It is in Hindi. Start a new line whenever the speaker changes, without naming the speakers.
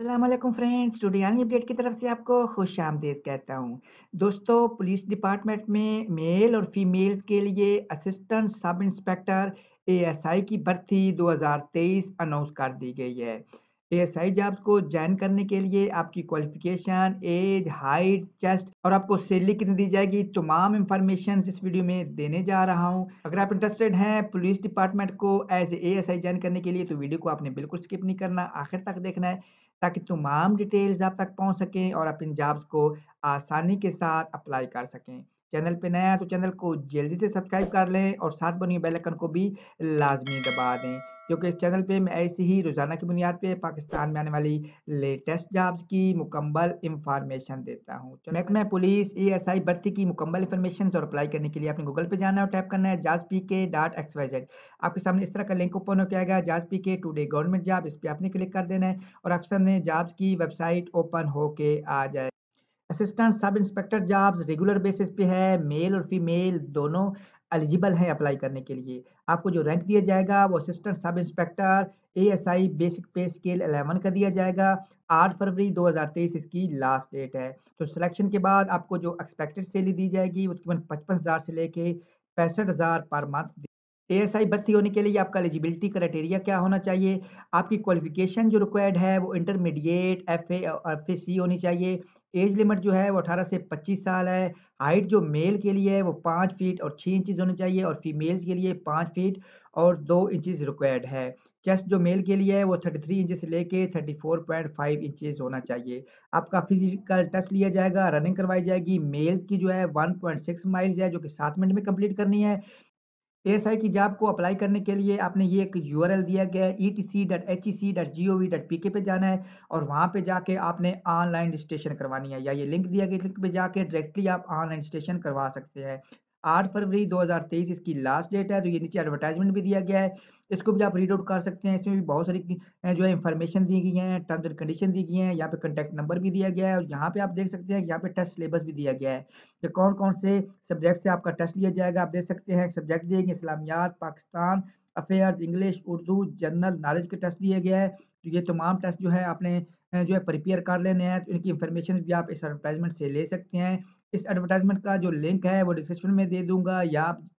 असलम फ्रेंड्स टुडियानी अपडेट की तरफ से आपको खुश आमदेद कहता हूँ दोस्तों पुलिस डिपार्टमेंट में मेल और फीमेल्स के लिए असिस्टेंट सब इंस्पेक्टर एएसआई की भर्ती 2023 अनाउंस कर दी गई है एएसआई जॉब्स को ज्वाइन करने के लिए आपकी क्वालिफिकेशन एज हाइट चेस्ट और आपको सैलरी कितनी दी जाएगी तमाम इन्फॉर्मेशन इस वीडियो में देने जा रहा हूँ अगर आप इंटरेस्टेड हैं पुलिस डिपार्टमेंट को as A S I join करने के लिए तो वीडियो को आपने बिल्कुल स्किप नहीं करना आखिर तक देखना है ताकि तमाम डिटेल्स आप तक पहुँच सकें और आप इन जॉब्स को आसानी के साथ अप्लाई कर सकें चैनल पे नया है तो चैनल को जल्दी से सब्सक्राइब कर लें और साथ बनी बेल आइकन को भी लाजमी दबा दें क्योंकि इस चैनल पे मैं ऐसे ही रोज़ाना की बुनियाद पे पाकिस्तान में आने वाली लेटेस्ट जॉब्स की मुकम्मल इंफॉर्मेशन देता हूँ महकमा पुलिस ई एस आई भर्ती की मुकम्मल इंफॉर्मेशन और अप्लाई करने के लिए अपने गूगल पे जाना है और टाइप करना है जाज पी के डॉट एक्स वाई जेड आपके सामने इस तरह का लिंक ओपन हो गया जाज पी के टूडे गवर्नमेंट जॉब इस पर आपने क्लिक कर देना है और आपके सामने जॉब्स की वेबसाइट ओपन होके आ जाए assistant sub inspector jobs regular basis पे है मेल और फीमेल दोनों एलिजिबल हैं अप्लाई करने के लिए आपको जो रैंक दिया जाएगा वो assistant sub inspector ASI basic pay scale eleven का दिया जाएगा आठ फरवरी 2023 इसकी लास्ट डेट है तो सिलेक्शन के बाद आपको जो एक्सपेक्टेड सैलरी दी जाएगी वो तकरीबन पचपन हज़ार से लेके पैंसठ हज़ार पर मंथ एएसआई भर्ती होने के लिए आपका एलिजिबिलिटी क्राइटेरिया क्या होना चाहिए आपकी क्वालिफिकेशन जो रिक्वायर्ड है वो इंटरमीडिएट एफ एफ सी होनी चाहिए एज लिमिट जो है वो 18 से 25 साल है हाइट जो मेल के लिए है वो पाँच फीट और छः इंचज़ होनी चाहिए और फीमेल्स के लिए पाँच फीट और दो इंचज़ रिक्वायर्ड है चेस्ट जो मेल के लिए है वो 33 थ्री इंचज़ से लेके 34.5 इंचज़ होना चाहिए आपका फिजिकल टेस्ट लिया जाएगा रनिंग करवाई जाएगी मेल्स की जो है 1.6 माइल्स है जो कि सात मिनट में कंप्लीट करनी है केस है कि जॉब को अप्लाई करने के लिए आपने ये एक यू दिया गया है E T C dot H E C dot G O V dot P K पे जाना है और वहाँ पे जाके आपने ऑनलाइन रजिस्ट्रेशन करवानी है या ये लिंक दिया गया लिंक पे जाके डायरेक्टली आप ऑनलाइन रजिस्ट्रेशन करवा सकते हैं आठ फरवरी 2023 इसकी लास्ट डेट है तो ये नीचे एडवर्टाइजमेंट भी दिया गया है इसको भी आप रीड आउट कर सकते हैं इसमें भी बहुत सारी जो है इन्फॉर्मेशन दी गई है टर्म्स एंड कंडीशन दी गई हैं यहाँ पे कंटेक्ट नंबर भी दिया गया है और यहाँ पे आप देख सकते हैं यहाँ पे टेस्ट सिलेबस भी दिया गया है कि कौन कौन से सब्जेक्ट से आपका टेस्ट लिया जाएगा आप देख सकते हैं सब्जेक्ट दिए गए Islamiat Pakistan affairs English Urdu general knowledge के टेस्ट दिया गया है तो ये तमाम टेस्ट जो है आपने जो है प्रिपेयर कर लेने हैं तो इनकी इन्फॉर्मेशन भी आप इस एडवर्टाइजमेंट से ले सकते हैं इस एडवर्टाइजमेंट का जो लिंक है वो डिस्क्रिप्शन में दे दूंगा या आप